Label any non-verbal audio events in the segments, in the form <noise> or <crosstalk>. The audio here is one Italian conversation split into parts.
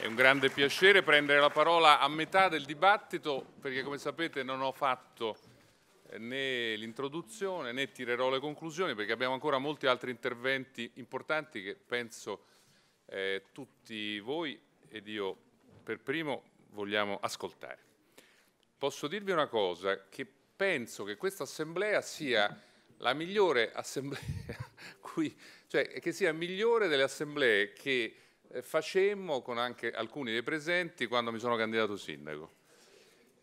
È un grande piacere prendere la parola a metà del dibattito perché come sapete non ho fatto eh, né l'introduzione né tirerò le conclusioni perché abbiamo ancora molti altri interventi importanti che penso eh, tutti voi ed io per primo vogliamo ascoltare. Posso dirvi una cosa che penso che questa assemblea sia la migliore assemblea cui, <laughs> cioè che sia migliore delle assemblee che eh, facemmo con anche alcuni dei presenti quando mi sono candidato sindaco.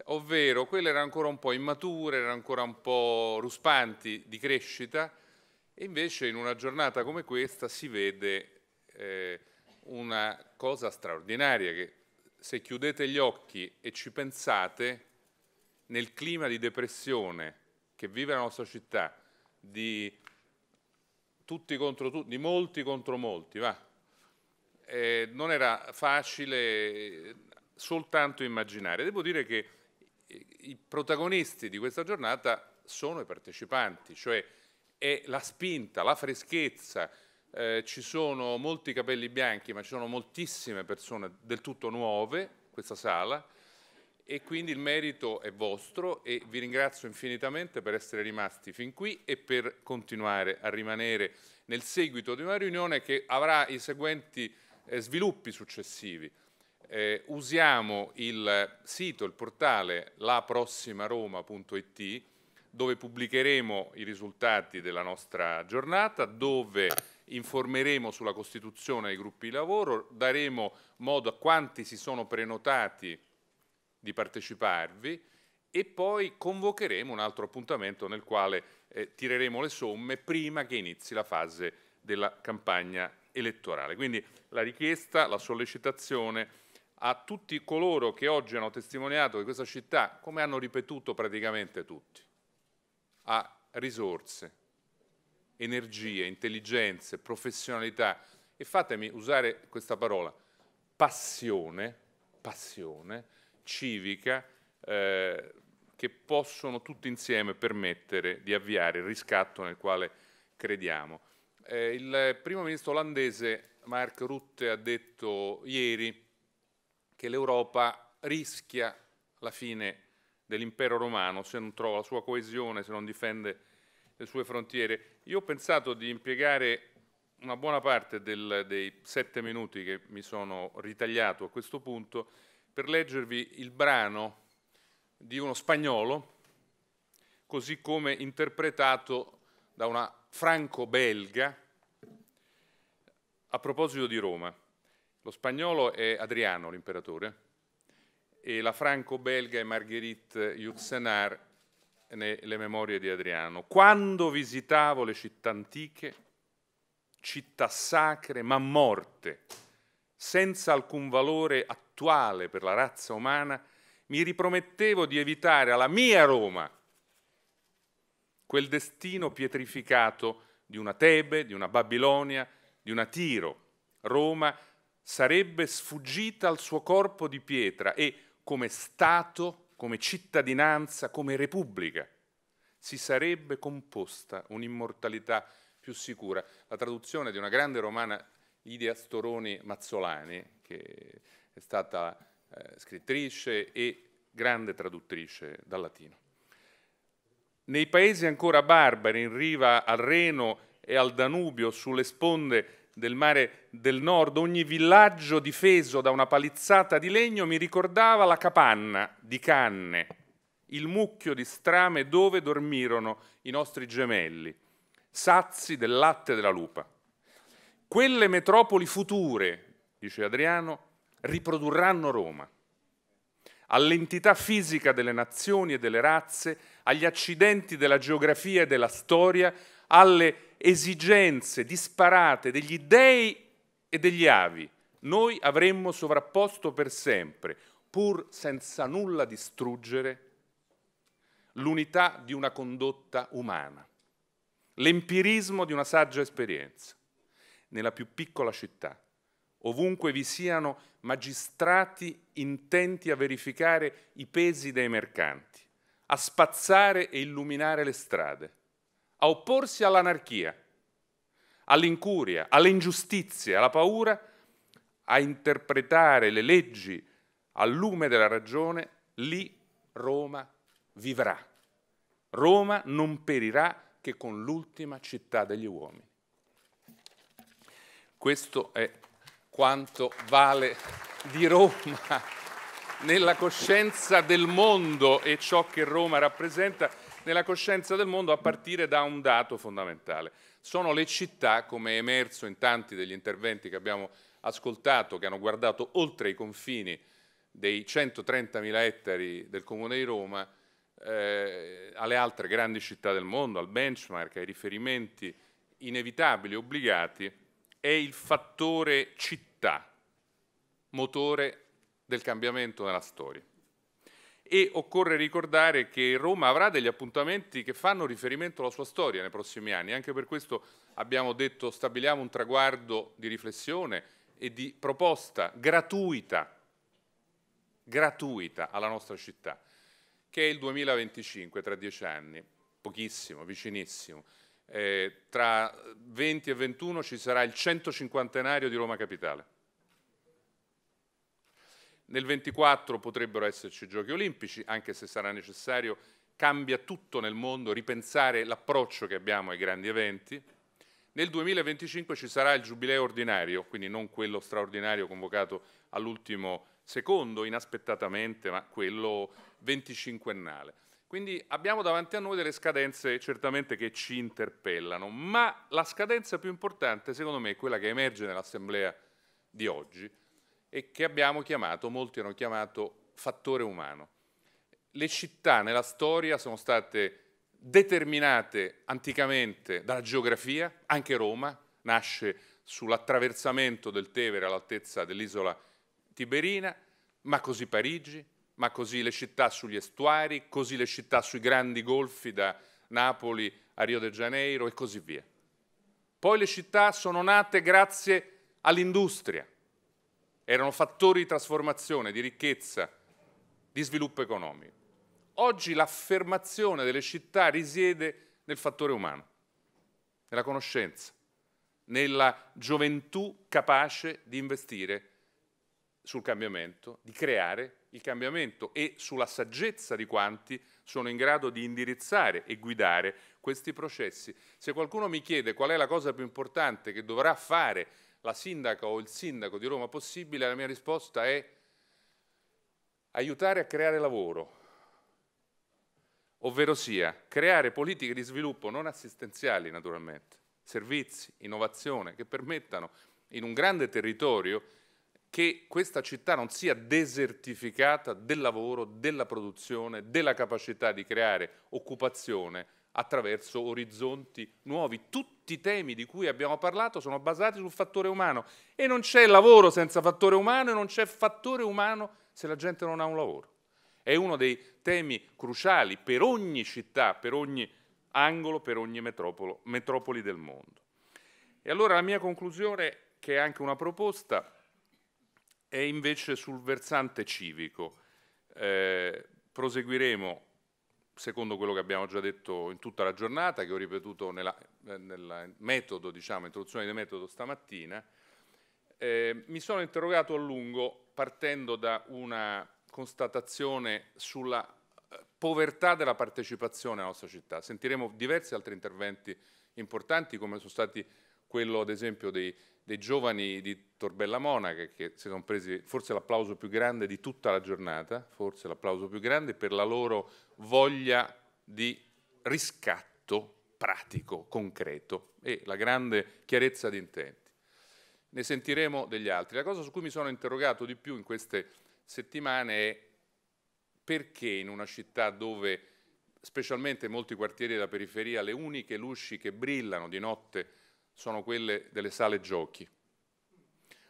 Ovvero, quelle erano ancora un po' immature, erano ancora un po' ruspanti di crescita, e invece in una giornata come questa si vede eh, una cosa straordinaria che se chiudete gli occhi e ci pensate, nel clima di depressione che vive la nostra città, di tutti contro tutti, di molti contro molti, va, eh, non era facile eh, soltanto immaginare. Devo dire che eh, i protagonisti di questa giornata sono i partecipanti, cioè è la spinta, la freschezza, eh, ci sono molti capelli bianchi, ma ci sono moltissime persone del tutto nuove, in questa sala, e quindi il merito è vostro e vi ringrazio infinitamente per essere rimasti fin qui e per continuare a rimanere nel seguito di una riunione che avrà i seguenti eh, sviluppi successivi. Eh, usiamo il sito, il portale laprossimaroma.it dove pubblicheremo i risultati della nostra giornata, dove informeremo sulla costituzione dei gruppi di lavoro, daremo modo a quanti si sono prenotati di parteciparvi e poi convocheremo un altro appuntamento nel quale eh, tireremo le somme prima che inizi la fase della campagna elettorale. Quindi la richiesta, la sollecitazione a tutti coloro che oggi hanno testimoniato che questa città, come hanno ripetuto praticamente tutti, ha risorse, energie, intelligenze, professionalità e fatemi usare questa parola, passione, passione civica eh, che possono tutti insieme permettere di avviare il riscatto nel quale crediamo. Eh, il primo ministro olandese Mark Rutte ha detto ieri che l'Europa rischia la fine dell'impero romano se non trova la sua coesione, se non difende le sue frontiere. Io ho pensato di impiegare una buona parte del, dei sette minuti che mi sono ritagliato a questo punto per leggervi il brano di uno spagnolo, così come interpretato da una franco-belga a proposito di Roma. Lo spagnolo è Adriano, l'imperatore, e la franco-belga è Marguerite Yourcenar nelle memorie di Adriano. Quando visitavo le città antiche, città sacre ma morte, senza alcun valore attuale per la razza umana, mi ripromettevo di evitare alla mia Roma quel destino pietrificato di una Tebe, di una Babilonia, di una Tiro. Roma sarebbe sfuggita al suo corpo di pietra e come Stato, come cittadinanza, come Repubblica si sarebbe composta un'immortalità più sicura. La traduzione di una grande romana, Lidia Storoni Mazzolani, che è stata eh, scrittrice e grande traduttrice dal latino. Nei paesi ancora barbari, in riva al Reno e al Danubio, sulle sponde del mare del nord, ogni villaggio difeso da una palizzata di legno mi ricordava la capanna di canne, il mucchio di strame dove dormirono i nostri gemelli, sazi del latte della lupa. Quelle metropoli future, dice Adriano, riprodurranno Roma. All'entità fisica delle nazioni e delle razze agli accidenti della geografia e della storia, alle esigenze disparate degli dei e degli avi, noi avremmo sovrapposto per sempre, pur senza nulla distruggere, l'unità di una condotta umana, l'empirismo di una saggia esperienza, nella più piccola città, ovunque vi siano magistrati intenti a verificare i pesi dei mercanti a spazzare e illuminare le strade, a opporsi all'anarchia, all'incuria, alle ingiustizie, alla paura, a interpretare le leggi al lume della ragione, lì Roma vivrà. Roma non perirà che con l'ultima città degli uomini. Questo è quanto vale di Roma nella coscienza del mondo e ciò che Roma rappresenta nella coscienza del mondo a partire da un dato fondamentale. Sono le città, come è emerso in tanti degli interventi che abbiamo ascoltato, che hanno guardato oltre i confini dei 130.000 ettari del Comune di Roma, eh, alle altre grandi città del mondo, al benchmark, ai riferimenti inevitabili, obbligati, è il fattore città, motore del cambiamento nella storia. E occorre ricordare che Roma avrà degli appuntamenti che fanno riferimento alla sua storia nei prossimi anni, anche per questo abbiamo detto stabiliamo un traguardo di riflessione e di proposta gratuita, gratuita alla nostra città, che è il 2025, tra dieci anni, pochissimo, vicinissimo. Eh, tra 20 e 21 ci sarà il 150 di Roma Capitale nel 24 potrebbero esserci i giochi olimpici, anche se sarà necessario, cambia tutto nel mondo, ripensare l'approccio che abbiamo ai grandi eventi. Nel 2025 ci sarà il giubileo ordinario, quindi non quello straordinario convocato all'ultimo secondo, inaspettatamente, ma quello venticinquennale. Quindi abbiamo davanti a noi delle scadenze certamente che ci interpellano, ma la scadenza più importante secondo me è quella che emerge nell'Assemblea di oggi, e che abbiamo chiamato, molti hanno chiamato fattore umano. Le città nella storia sono state determinate anticamente dalla geografia, anche Roma nasce sull'attraversamento del Tevere all'altezza dell'isola Tiberina, ma così Parigi, ma così le città sugli estuari, così le città sui grandi golfi da Napoli a Rio de Janeiro e così via. Poi le città sono nate grazie all'industria, erano fattori di trasformazione, di ricchezza, di sviluppo economico. Oggi l'affermazione delle città risiede nel fattore umano, nella conoscenza, nella gioventù capace di investire sul cambiamento, di creare il cambiamento e sulla saggezza di quanti sono in grado di indirizzare e guidare questi processi. Se qualcuno mi chiede qual è la cosa più importante che dovrà fare la sindaca o il sindaco di Roma possibile, la mia risposta è aiutare a creare lavoro, ovvero sia creare politiche di sviluppo non assistenziali naturalmente, servizi, innovazione, che permettano in un grande territorio che questa città non sia desertificata del lavoro, della produzione, della capacità di creare occupazione, attraverso orizzonti nuovi. Tutti i temi di cui abbiamo parlato sono basati sul fattore umano e non c'è lavoro senza fattore umano e non c'è fattore umano se la gente non ha un lavoro. È uno dei temi cruciali per ogni città, per ogni angolo, per ogni metropolo, metropoli del mondo. E allora la mia conclusione, che è anche una proposta, è invece sul versante civico. Eh, proseguiremo secondo quello che abbiamo già detto in tutta la giornata, che ho ripetuto nella, eh, nel metodo, diciamo, introduzione di metodo stamattina, eh, mi sono interrogato a lungo partendo da una constatazione sulla eh, povertà della partecipazione alla nostra città. Sentiremo diversi altri interventi importanti come sono stati quello ad esempio dei, dei giovani di Torbella Monaca che si sono presi forse l'applauso più grande di tutta la giornata, forse l'applauso più grande per la loro voglia di riscatto pratico, concreto e la grande chiarezza di intenti. Ne sentiremo degli altri. La cosa su cui mi sono interrogato di più in queste settimane è perché in una città dove specialmente in molti quartieri della periferia le uniche luci che brillano di notte sono quelle delle sale giochi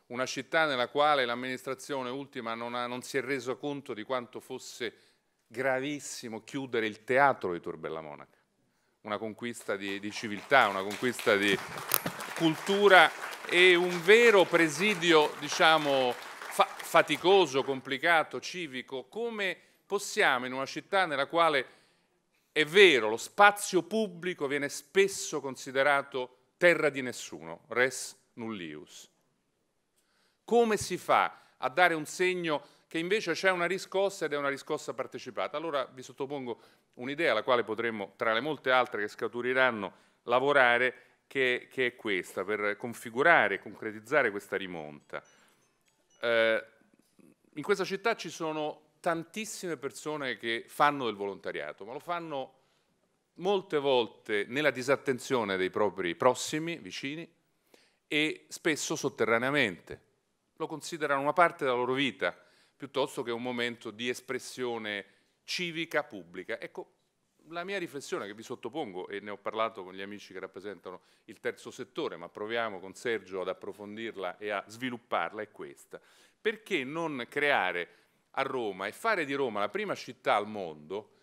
una città nella quale l'amministrazione ultima non, ha, non, si è reso conto di quanto fosse gravissimo chiudere il teatro di Tor Monaca, una conquista di, di civiltà, una conquista di cultura e un vero presidio, diciamo, fa faticoso, complicato, civico, come possiamo in una città nella quale è vero, lo spazio pubblico viene spesso considerato terra di nessuno, res nullius come si fa a dare un segno che invece c'è una riscossa ed è una riscossa partecipata? Allora vi sottopongo un'idea alla quale potremmo, tra le molte altre che scaturiranno, lavorare, che, che è questa, per configurare e concretizzare questa rimonta. Eh, in questa città ci sono tantissime persone che fanno del volontariato, ma lo fanno molte volte nella disattenzione dei propri prossimi, vicini, e spesso sotterraneamente lo considerano una parte della loro vita, piuttosto che un momento di espressione civica pubblica. Ecco, la mia riflessione che vi sottopongo, e ne ho parlato con gli amici che rappresentano il terzo settore, ma proviamo con Sergio ad approfondirla e a svilupparla, è questa. Perché non creare a Roma e fare di Roma la prima città al mondo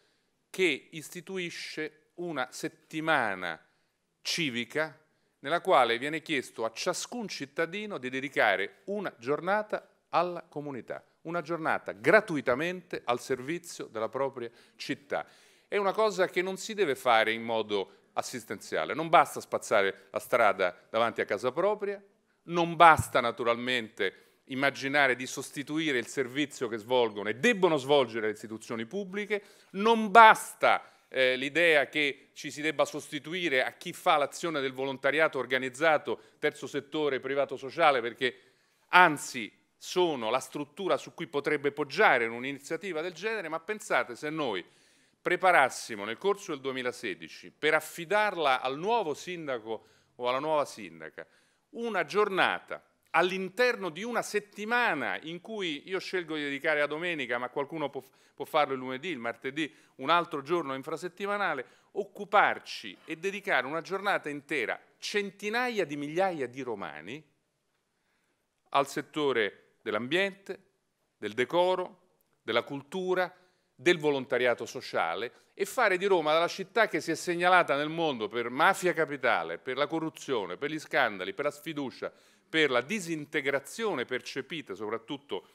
che istituisce una settimana civica nella quale viene chiesto a ciascun cittadino di dedicare una giornata alla comunità, una giornata gratuitamente al servizio della propria città. È una cosa che non si deve fare in modo assistenziale, non basta spazzare la strada davanti a casa propria, non basta naturalmente immaginare di sostituire il servizio che svolgono e debbono svolgere le istituzioni pubbliche, non basta eh, l'idea che ci si debba sostituire a chi fa l'azione del volontariato organizzato, terzo settore, privato sociale, perché anzi sono la struttura su cui potrebbe poggiare un'iniziativa del genere, ma pensate se noi preparassimo nel corso del 2016 per affidarla al nuovo sindaco o alla nuova sindaca una giornata all'interno di una settimana in cui io scelgo di dedicare a domenica, ma qualcuno può, può, farlo il lunedì, il martedì, un altro giorno infrasettimanale, occuparci e dedicare una giornata intera, centinaia di migliaia di romani, al settore dell'ambiente, del decoro, della cultura, del volontariato sociale e fare di Roma la città che si è segnalata nel mondo per mafia capitale, per la corruzione, per gli scandali, per la sfiducia, per la disintegrazione percepita soprattutto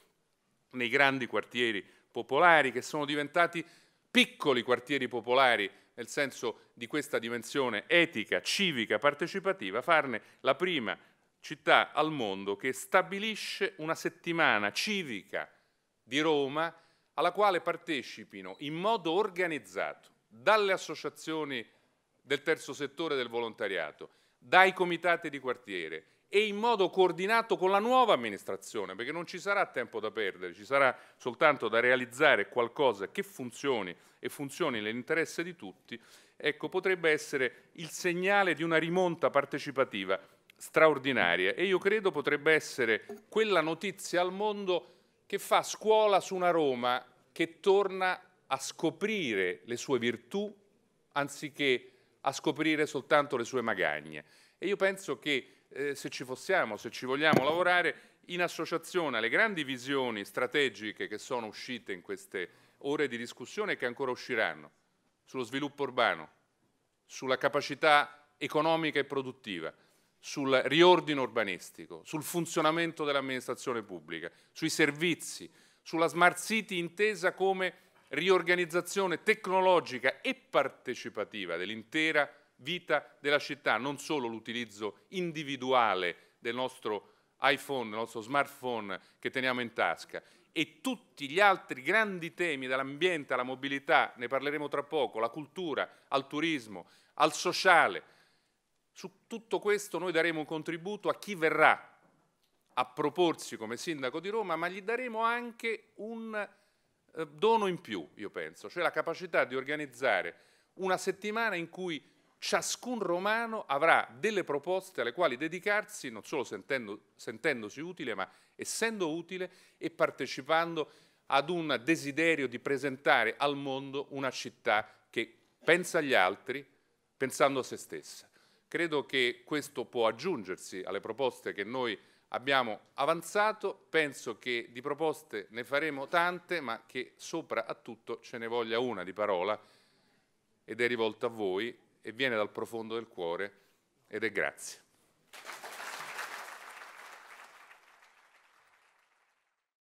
nei grandi quartieri popolari che sono diventati piccoli quartieri popolari nel senso di questa dimensione etica, civica, partecipativa, farne la prima città al mondo che stabilisce una settimana civica di Roma alla quale partecipino in modo organizzato dalle associazioni del terzo settore del volontariato, dai comitati di quartiere e in modo coordinato con la nuova amministrazione, perché non ci sarà tempo da perdere, ci sarà soltanto da realizzare qualcosa che funzioni e funzioni nell'interesse di tutti, ecco, potrebbe essere il segnale di una rimonta partecipativa straordinaria e io credo potrebbe essere quella notizia al mondo che fa scuola su una Roma che torna a scoprire le sue virtù anziché a scoprire soltanto le sue magagne. E io penso che eh, se ci possiamo, se ci vogliamo lavorare, in associazione alle grandi visioni strategiche che sono uscite in queste ore di discussione e che ancora usciranno, sullo sviluppo urbano, sulla capacità economica e produttiva, sul riordino urbanistico, sul funzionamento dell'amministrazione pubblica, sui servizi, sulla smart city intesa come riorganizzazione tecnologica e partecipativa dell'intera vita della città, non solo l'utilizzo individuale del nostro iPhone, del nostro smartphone che teniamo in tasca e tutti gli altri grandi temi dall'ambiente alla mobilità, ne parleremo tra poco, la cultura, al turismo, al sociale. Su tutto questo noi daremo un contributo a chi verrà a proporsi come sindaco di Roma, ma gli daremo anche un eh, dono in più, io penso, cioè la capacità di organizzare una settimana in cui ciascun romano avrà delle proposte alle quali dedicarsi, non solo sentendo, sentendosi utile, ma essendo utile e partecipando ad un desiderio di presentare al mondo una città che pensa agli altri pensando a se stessa. Credo che questo può aggiungersi alle proposte che noi abbiamo avanzato, penso che di proposte ne faremo tante, ma che sopra a tutto ce ne voglia una di parola ed è rivolta a voi e viene dal profondo del cuore ed è grazie.